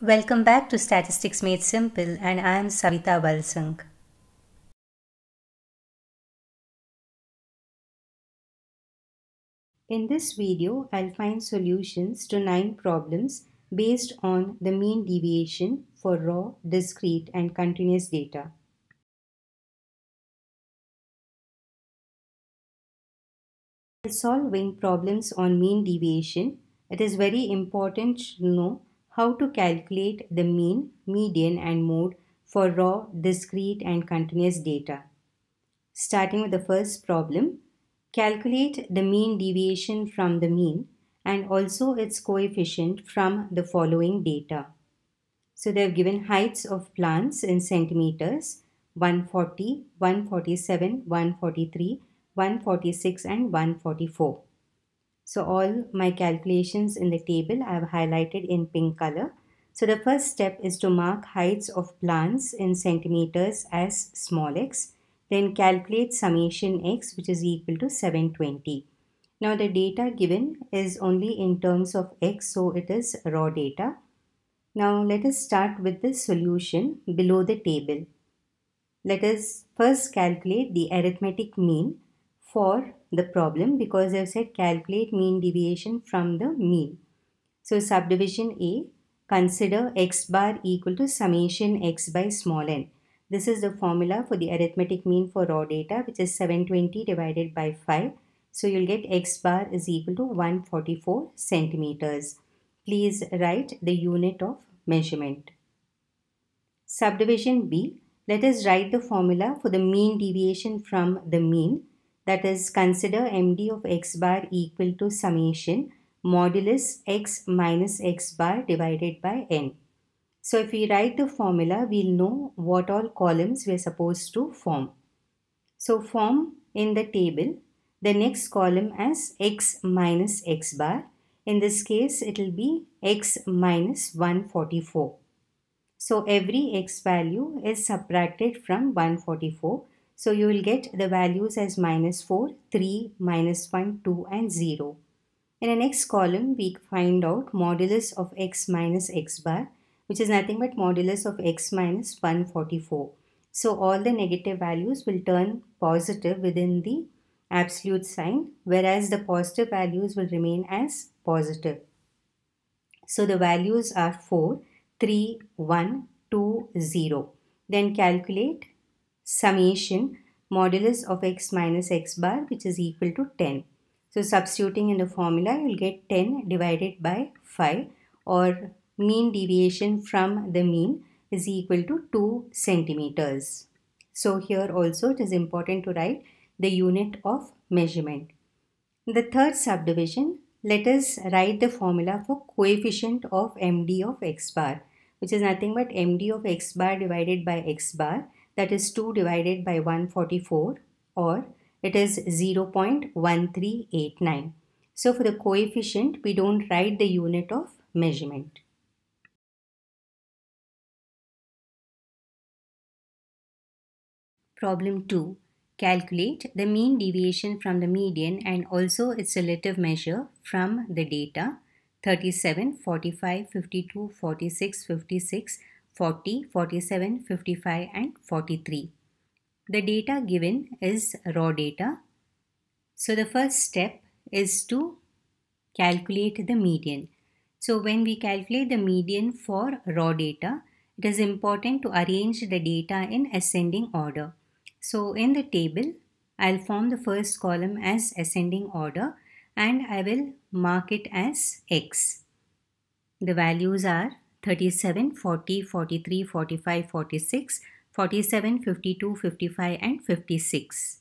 Welcome back to Statistics Made Simple and I am Savita Balsang. In this video, I'll find solutions to 9 problems based on the mean deviation for raw, discrete and continuous data. While solving problems on mean deviation, it is very important to know how to calculate the mean, median and mode for raw, discrete and continuous data. Starting with the first problem, calculate the mean deviation from the mean and also its coefficient from the following data. So they have given heights of plants in centimeters 140, 147, 143, 146 and 144. So all my calculations in the table I have highlighted in pink color. So the first step is to mark heights of plants in centimeters as small x. Then calculate summation x which is equal to 720. Now the data given is only in terms of x so it is raw data. Now let us start with the solution below the table. Let us first calculate the arithmetic mean for the problem because they've said calculate mean deviation from the mean. So subdivision A, consider x bar equal to summation x by small n. This is the formula for the arithmetic mean for raw data which is 720 divided by 5. So you'll get x bar is equal to 144 centimeters. Please write the unit of measurement. Subdivision B, let us write the formula for the mean deviation from the mean. That is, consider MD of x bar equal to summation modulus x minus x bar divided by n. So if we write the formula, we'll know what all columns we're supposed to form. So form in the table the next column as x minus x bar. In this case, it will be x minus 144. So every x value is subtracted from 144 so you will get the values as minus 4, 3, minus 1, 2 and 0. In the next column, we find out modulus of x minus x bar, which is nothing but modulus of x minus 144. So all the negative values will turn positive within the absolute sign, whereas the positive values will remain as positive. So the values are 4, 3, 1, 2, 0. Then calculate summation modulus of x minus x bar which is equal to 10. So substituting in the formula you will get 10 divided by 5 or mean deviation from the mean is equal to 2 centimeters. So here also it is important to write the unit of measurement. In the third subdivision let us write the formula for coefficient of md of x bar which is nothing but md of x bar divided by x bar that is 2 divided by 144 or it is 0.1389. So for the coefficient, we don't write the unit of measurement. Problem 2. Calculate the mean deviation from the median and also its relative measure from the data 37, 45, 52, 46, 56, 40, 47, 55 and 43. The data given is raw data. So the first step is to calculate the median. So when we calculate the median for raw data, it is important to arrange the data in ascending order. So in the table, I'll form the first column as ascending order and I will mark it as x. The values are 37, 40, 43, 45, 46, 47, 52, 55 and 56.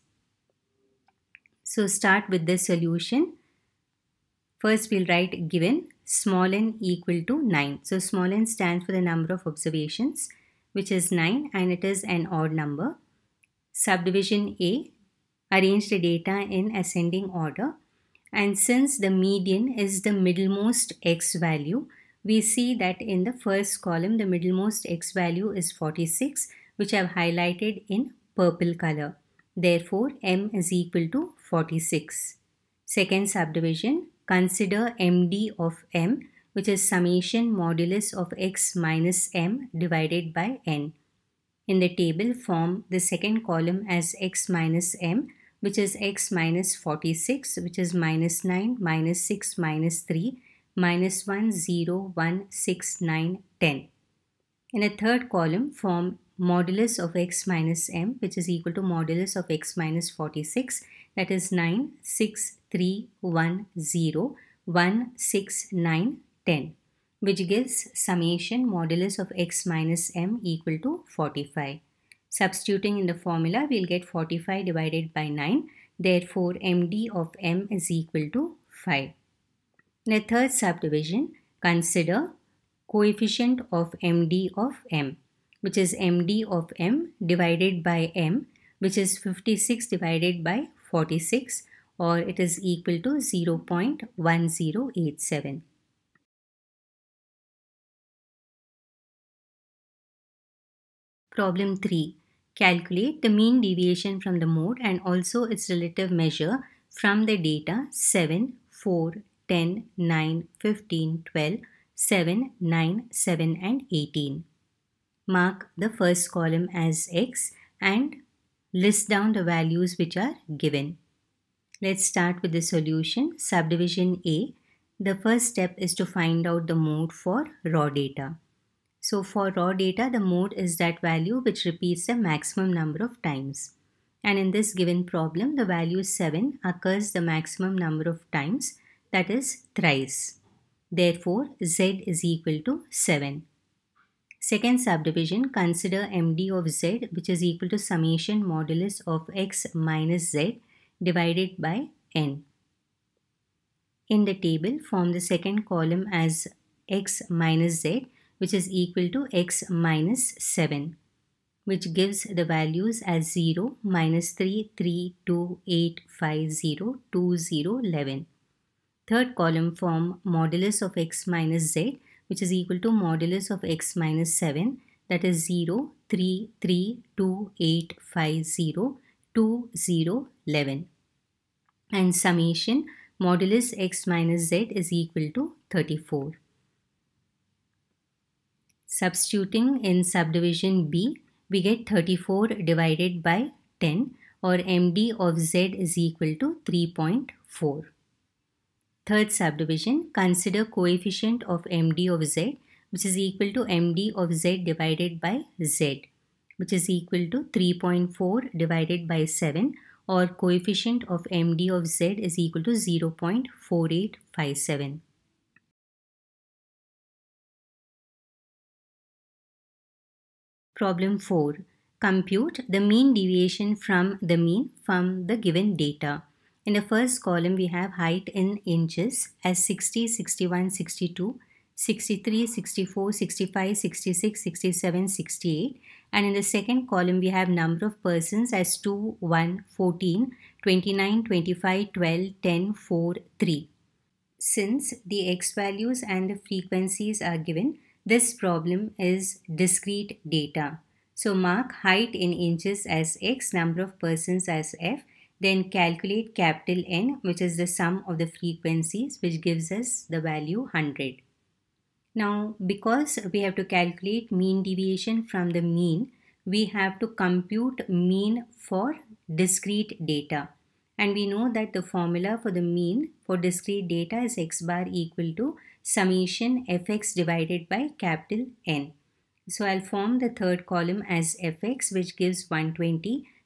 So start with the solution. First we'll write given small n equal to 9. So small n stands for the number of observations which is 9 and it is an odd number. Subdivision A arrange the data in ascending order and since the median is the middlemost x value we see that in the first column the middlemost x value is 46 which I have highlighted in purple color. Therefore m is equal to 46. Second subdivision consider md of m which is summation modulus of x minus m divided by n. In the table form the second column as x minus m which is x minus 46 which is minus 9 minus 6 minus 3 minus 1, 0, 1, 6, 9, 10. In a third column, form modulus of x minus m, which is equal to modulus of x minus 46, that is 9, 6, 3, 1, 0, 1, 6, 9, 10, which gives summation modulus of x minus m equal to 45. Substituting in the formula, we'll get 45 divided by 9. Therefore, md of m is equal to 5. In a third subdivision, consider coefficient of MD of M, which is MD of M divided by M, which is 56 divided by 46 or it is equal to 0 0.1087. Problem 3. Calculate the mean deviation from the mode and also its relative measure from the data 7, 4, 10, 9, 15, 12, 7, 9, 7 and 18. Mark the first column as x and list down the values which are given. Let's start with the solution subdivision A. The first step is to find out the mode for raw data. So for raw data, the mode is that value which repeats the maximum number of times. And in this given problem, the value 7 occurs the maximum number of times that is thrice. Therefore, z is equal to 7. Second subdivision, consider MD of z which is equal to summation modulus of x minus z divided by n. In the table, form the second column as x minus z which is equal to x minus 7 which gives the values as 0, minus 3, 3, 2, 8, 5, 0, 2, 0, 11 third column form modulus of x minus z which is equal to modulus of x minus 7 that is 0, 3, 3, 2, 8, 5, 0, 2, 0, 11. And summation modulus x minus z is equal to 34. Substituting in subdivision B, we get 34 divided by 10 or MD of z is equal to 3.4. Third subdivision, consider coefficient of MD of Z which is equal to MD of Z divided by Z which is equal to 3.4 divided by 7 or coefficient of MD of Z is equal to 0.4857. Problem 4. Compute the mean deviation from the mean from the given data. In the first column, we have height in inches as 60, 61, 62, 63, 64, 65, 66, 67, 68. And in the second column, we have number of persons as 2, 1, 14, 29, 25, 12, 10, 4, 3. Since the x values and the frequencies are given, this problem is discrete data. So mark height in inches as x, number of persons as f, then calculate capital N which is the sum of the frequencies which gives us the value 100. Now because we have to calculate mean deviation from the mean, we have to compute mean for discrete data. And we know that the formula for the mean for discrete data is x bar equal to summation fx divided by capital N. So I'll form the third column as fx which gives 120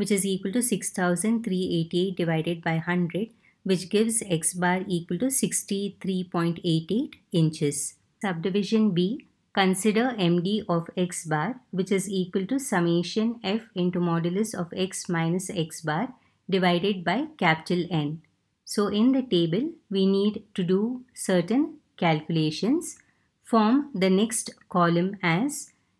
which is equal to 6388 divided by 100 which gives x bar equal to 63.88 inches. Subdivision B, consider MD of x bar which is equal to summation f into modulus of x minus x bar divided by capital N. So in the table, we need to do certain calculations. Form the next column as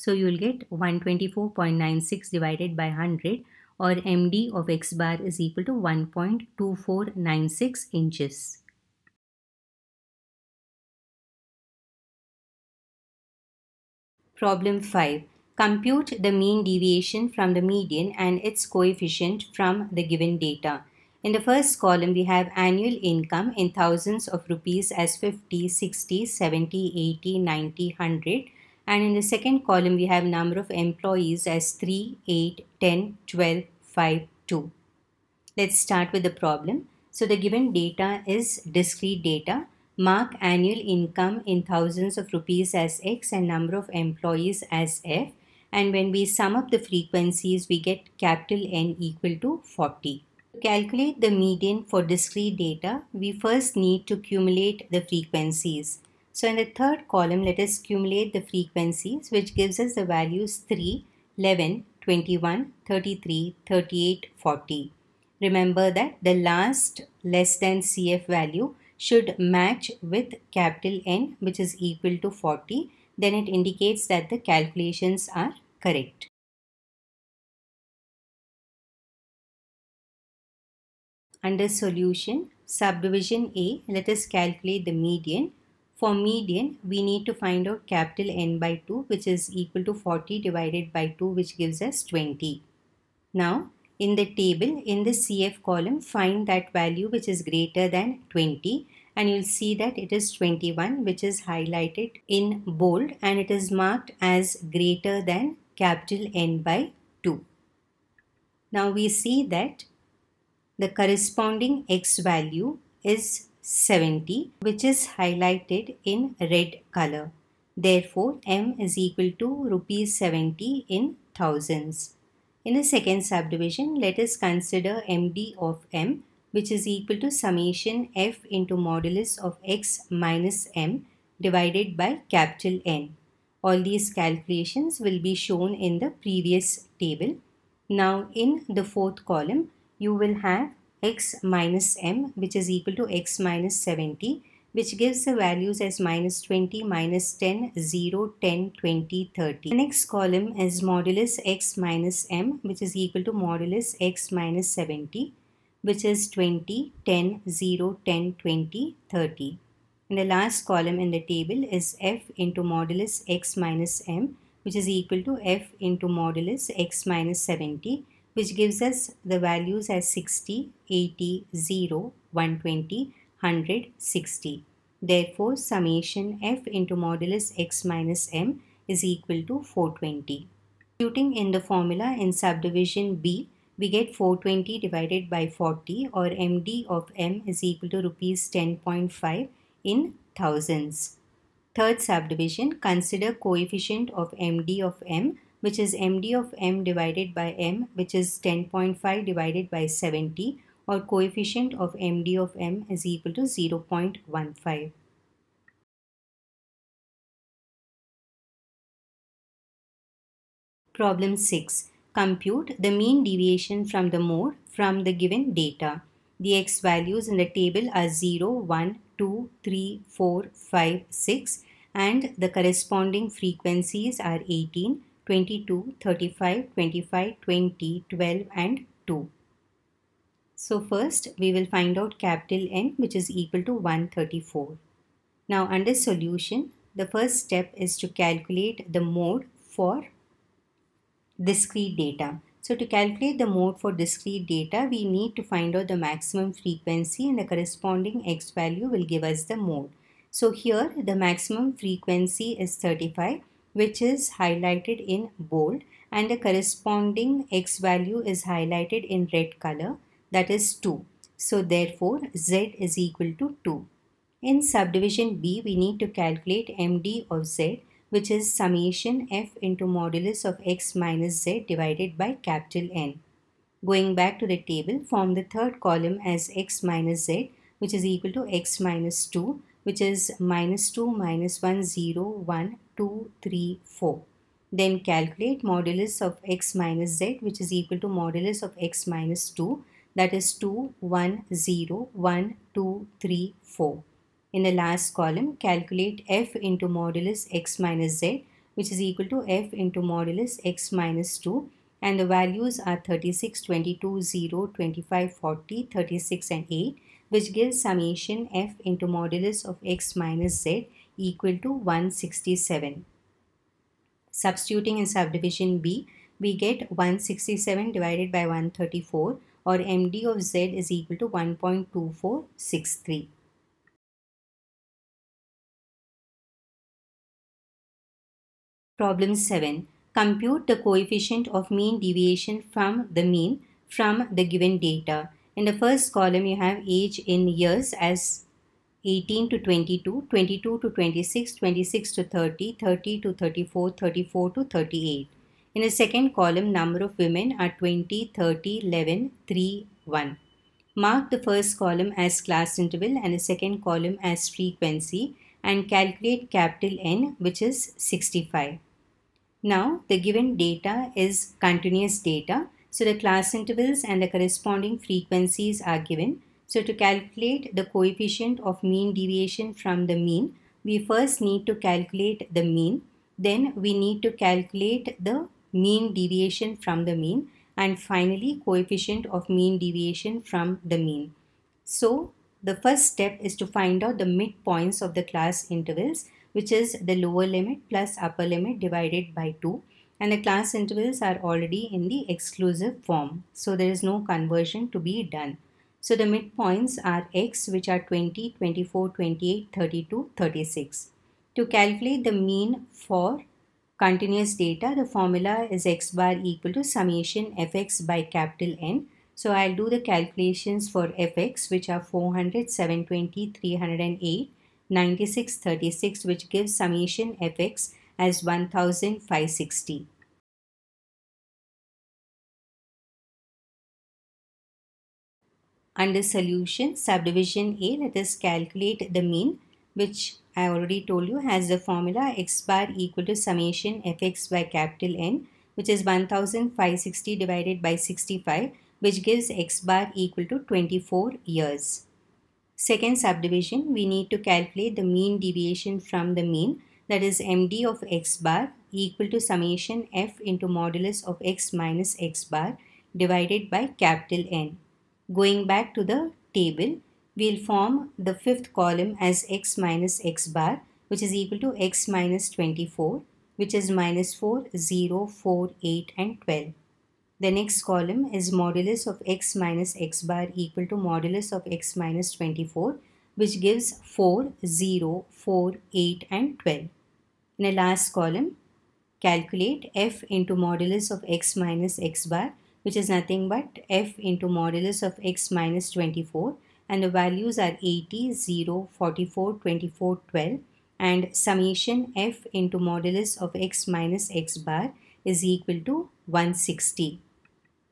So you will get 124.96 divided by 100 or MD of X bar is equal to 1.2496 inches. Problem 5. Compute the mean deviation from the median and its coefficient from the given data. In the first column, we have annual income in thousands of rupees as 50, 60, 70, 80, 90, 100 and in the second column we have number of employees as 3, 8, 10, 12, 5, 2. Let's start with the problem. So the given data is discrete data. Mark annual income in thousands of rupees as X and number of employees as F. And when we sum up the frequencies, we get capital N equal to 40. To calculate the median for discrete data, we first need to cumulate the frequencies. So in the third column, let us accumulate the frequencies which gives us the values 3, 11, 21, 33, 38, 40. Remember that the last less than CF value should match with capital N which is equal to 40 then it indicates that the calculations are correct. Under solution subdivision A let us calculate the median for median, we need to find out capital N by 2 which is equal to 40 divided by 2 which gives us 20. Now, in the table, in the CF column, find that value which is greater than 20 and you'll see that it is 21 which is highlighted in bold and it is marked as greater than capital N by 2. Now we see that the corresponding x value is 70 which is highlighted in red color. Therefore, M is equal to rupees 70 in thousands. In the second subdivision, let us consider MD of M which is equal to summation F into modulus of X minus M divided by capital N. All these calculations will be shown in the previous table. Now in the fourth column, you will have x minus m which is equal to x minus 70 which gives the values as minus 20, minus 10, 0, 10, 20, 30. The next column is modulus x minus m which is equal to modulus x minus 70 which is 20, 10, 0, 10, 20, 30. And the last column in the table is f into modulus x minus m which is equal to f into modulus x minus 70 which gives us the values as 60, 80, 0, 120, 100, 60. Therefore, summation f into modulus x minus m is equal to 420. Computing in the formula in subdivision B, we get 420 divided by 40 or MD of M is equal to rupees 10.5 in thousands. Third subdivision, consider coefficient of MD of M which is MD of M divided by M which is 10.5 divided by 70 or coefficient of MD of M is equal to 0.15. Problem 6. Compute the mean deviation from the mode from the given data. The x values in the table are 0, 1, 2, 3, 4, 5, 6 and the corresponding frequencies are 18, 22, 35, 25, 20, 12 and 2. So first we will find out capital N which is equal to 134. Now under solution the first step is to calculate the mode for discrete data. So to calculate the mode for discrete data we need to find out the maximum frequency and the corresponding x value will give us the mode. So here the maximum frequency is 35 which is highlighted in bold and the corresponding x value is highlighted in red color that is 2. So therefore z is equal to 2. In subdivision B we need to calculate MD of z which is summation f into modulus of x minus z divided by capital N. Going back to the table form the third column as x minus z which is equal to x minus 2 which is minus 2 minus 1 0 1 2 3 4 then calculate modulus of x minus z which is equal to modulus of x minus 2 that is 2 1 0 1 2 3 4 in the last column calculate f into modulus x minus z which is equal to f into modulus x minus 2 and the values are 36 22 0 25 40 36 and 8 which gives summation f into modulus of x minus z equal to 167. Substituting in subdivision B, we get 167 divided by 134 or MD of Z is equal to 1.2463. Problem 7. Compute the coefficient of mean deviation from the mean from the given data. In the first column, you have age in years as 18 to 22, 22 to 26, 26 to 30, 30 to 34, 34 to 38. In the second column, number of women are 20, 30, 11, 3, 1. Mark the first column as class interval and the second column as frequency and calculate capital N which is 65. Now the given data is continuous data so the class intervals and the corresponding frequencies are given. So to calculate the coefficient of mean deviation from the mean, we first need to calculate the mean. Then we need to calculate the mean deviation from the mean and finally coefficient of mean deviation from the mean. So the first step is to find out the midpoints of the class intervals which is the lower limit plus upper limit divided by 2 and the class intervals are already in the exclusive form. So there is no conversion to be done. So the midpoints are x which are 20, 24, 28, 32, 36. To calculate the mean for continuous data, the formula is x bar equal to summation fx by capital N. So I'll do the calculations for fx which are 400, 720, 308, 96, 36 which gives summation fx as 1560. Under solution subdivision A, let us calculate the mean which I already told you has the formula x bar equal to summation fx by capital N which is 1560 divided by 65 which gives x bar equal to 24 years. Second subdivision, we need to calculate the mean deviation from the mean that is md of x bar equal to summation f into modulus of x minus x bar divided by capital N. Going back to the table, we'll form the fifth column as x minus x bar which is equal to x minus 24 which is minus 4, 0, 4, 8 and 12. The next column is modulus of x minus x bar equal to modulus of x minus 24 which gives 4, 0, 4, 8 and 12. In the last column, calculate f into modulus of x minus x bar which is nothing but f into modulus of x minus 24 and the values are 80, 0, 44, 24, 12 and summation f into modulus of x minus x bar is equal to 160.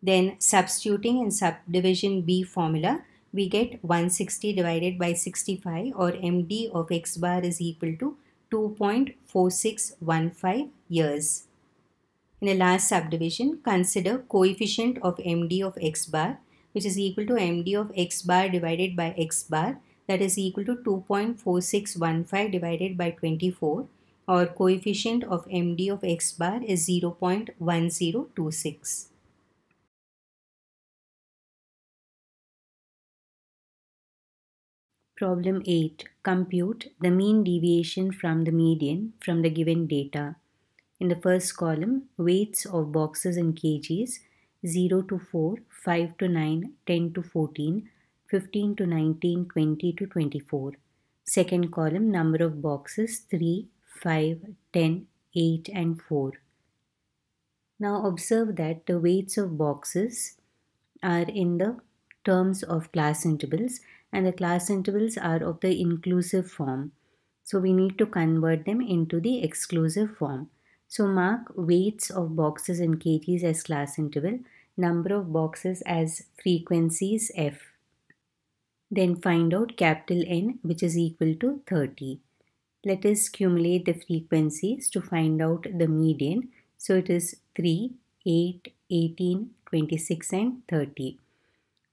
Then substituting in subdivision B formula we get 160 divided by 65 or md of x bar is equal to 2.4615 years. In the last subdivision, consider coefficient of MD of x bar which is equal to MD of x bar divided by x bar that is equal to 2.4615 divided by 24 or coefficient of MD of x bar is 0.1026. Problem 8. Compute the mean deviation from the median from the given data. In the first column, weights of boxes in kgs 0 to 4, 5 to 9, 10 to 14, 15 to 19, 20 to 24. Second column, number of boxes 3, 5, 10, 8 and 4. Now observe that the weights of boxes are in the terms of class intervals and the class intervals are of the inclusive form. So we need to convert them into the exclusive form. So mark weights of boxes and kt's as class interval, number of boxes as frequencies f. Then find out capital N which is equal to 30. Let us cumulate the frequencies to find out the median. So it is 3, 8, 18, 26 and 30.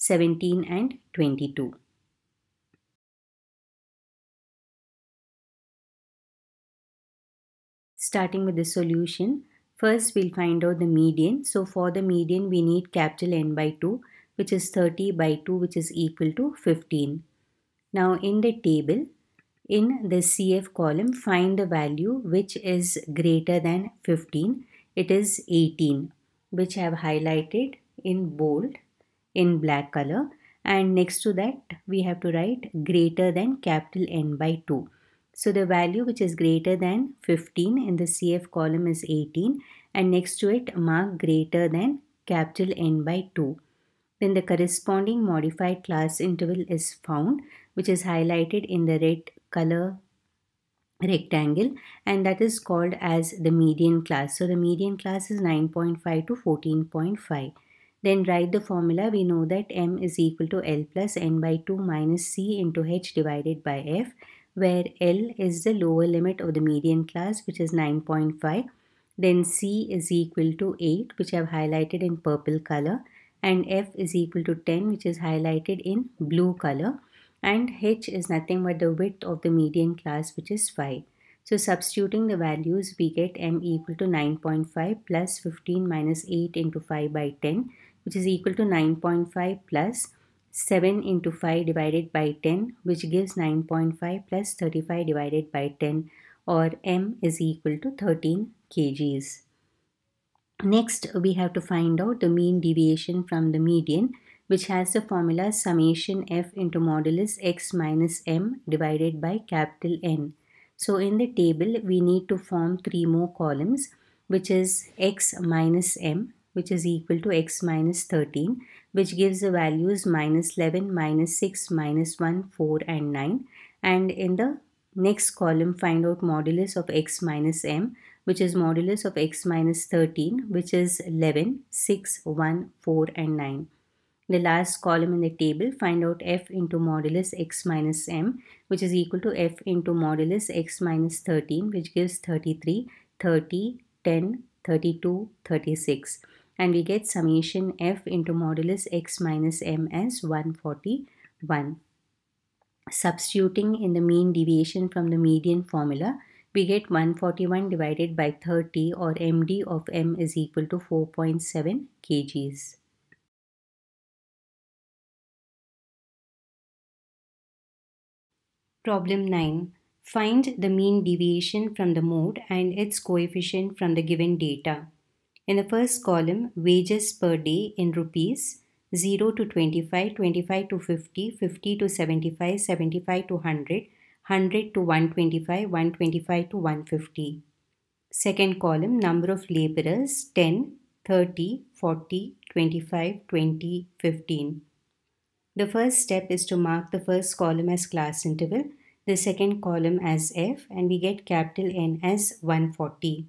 17 and 22. Starting with the solution, first we'll find out the median. So for the median we need capital N by 2 which is 30 by 2 which is equal to 15. Now in the table, in the CF column find the value which is greater than 15. It is 18 which I have highlighted in bold in black color and next to that we have to write greater than capital N by 2. So the value which is greater than 15 in the CF column is 18 and next to it mark greater than capital N by 2. Then the corresponding modified class interval is found which is highlighted in the red color rectangle and that is called as the median class. So the median class is 9.5 to 14.5. Then write the formula. We know that m is equal to L plus n by 2 minus c into h divided by f where L is the lower limit of the median class which is 9.5 then C is equal to 8 which I have highlighted in purple color and F is equal to 10 which is highlighted in blue color and H is nothing but the width of the median class which is 5. So substituting the values we get M equal to 9.5 plus 15 minus 8 into 5 by 10 which is equal to 9.5 plus 7 into 5 divided by 10 which gives 9.5 plus 35 divided by 10 or m is equal to 13 kgs. Next we have to find out the mean deviation from the median which has the formula summation f into modulus x minus m divided by capital N. So in the table we need to form three more columns which is x minus m which is equal to x minus 13 which gives the values minus 11, minus 6, minus 1, 4 and 9 and in the next column find out modulus of x minus m which is modulus of x minus 13 which is 11, 6, 1, 4 and 9. The last column in the table find out f into modulus x minus m which is equal to f into modulus x minus 13 which gives 33, 30, 10, 32, 36 and we get summation f into modulus x minus m as 141. Substituting in the mean deviation from the median formula, we get 141 divided by 30 or md of m is equal to 4.7 kgs. Problem 9. Find the mean deviation from the mode and its coefficient from the given data. In the first column, wages per day in rupees 0 to 25, 25 to 50, 50 to 75, 75 to 100, 100 to 125, 125 to 150. Second column, number of laborers 10, 30, 40, 25, 20, 15. The first step is to mark the first column as class interval, the second column as F and we get capital N as 140.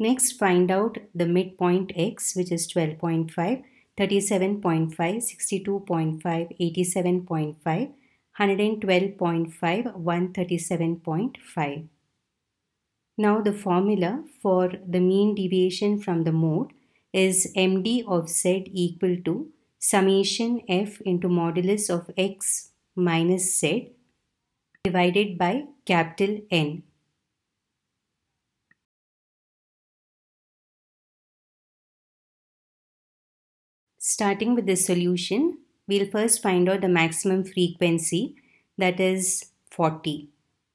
Next find out the midpoint x which is 12.5, 37.5, 62.5, 87.5, 112.5, 137.5. Now the formula for the mean deviation from the mode is MD of Z equal to summation F into modulus of X minus Z divided by capital N Starting with the solution, we'll first find out the maximum frequency that is 40.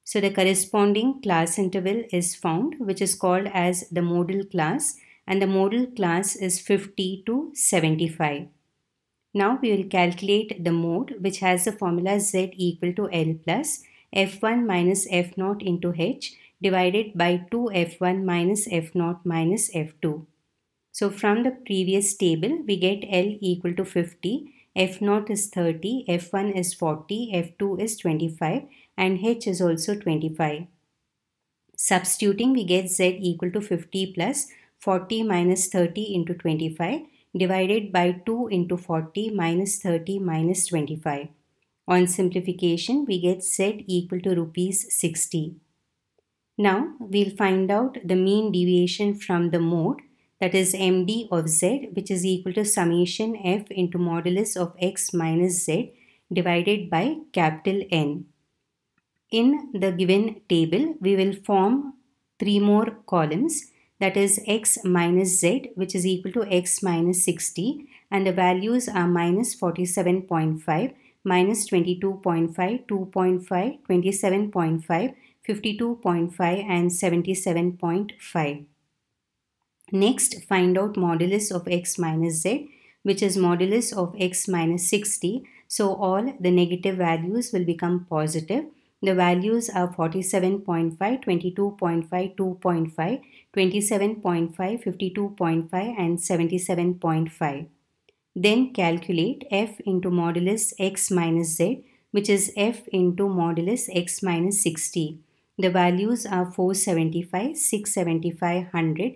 So the corresponding class interval is found which is called as the modal class and the modal class is 50 to 75. Now we will calculate the mode which has the formula z equal to L plus f1 minus f0 into h divided by 2f1 minus f0 minus f2. So from the previous table, we get L equal to 50, F0 is 30, F1 is 40, F2 is 25 and H is also 25. Substituting, we get Z equal to 50 plus 40 minus 30 into 25 divided by 2 into 40 minus 30 minus 25. On simplification, we get Z equal to rupees 60. Now, we'll find out the mean deviation from the mode that is MD of Z which is equal to summation F into modulus of X minus Z divided by capital N. In the given table, we will form three more columns that is x minus z which is equal to x minus 60 and the values are minus 47.5, minus 22.5, 2.5, 27.5, 52.5 and 77.5. Next, find out modulus of x minus z, which is modulus of x minus 60. So all the negative values will become positive. The values are 47.5, 22.5, 2.5, 27.5, 52.5 and 77.5. Then calculate f into modulus x minus z which is f into modulus x minus 60. The values are 475, 675, 100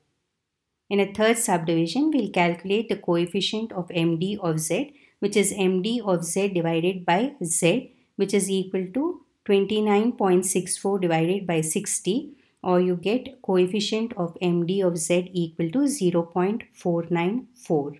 In a third subdivision, we'll calculate the coefficient of MD of Z, which is MD of Z divided by Z, which is equal to 29.64 divided by 60 or you get coefficient of MD of Z equal to 0.494.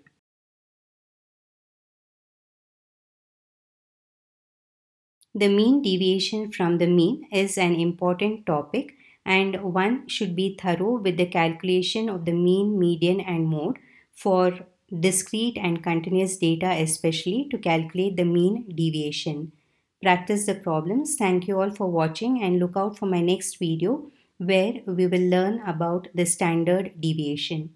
The mean deviation from the mean is an important topic and one should be thorough with the calculation of the mean, median, and mode for discrete and continuous data, especially to calculate the mean deviation. Practice the problems. Thank you all for watching and look out for my next video where we will learn about the standard deviation.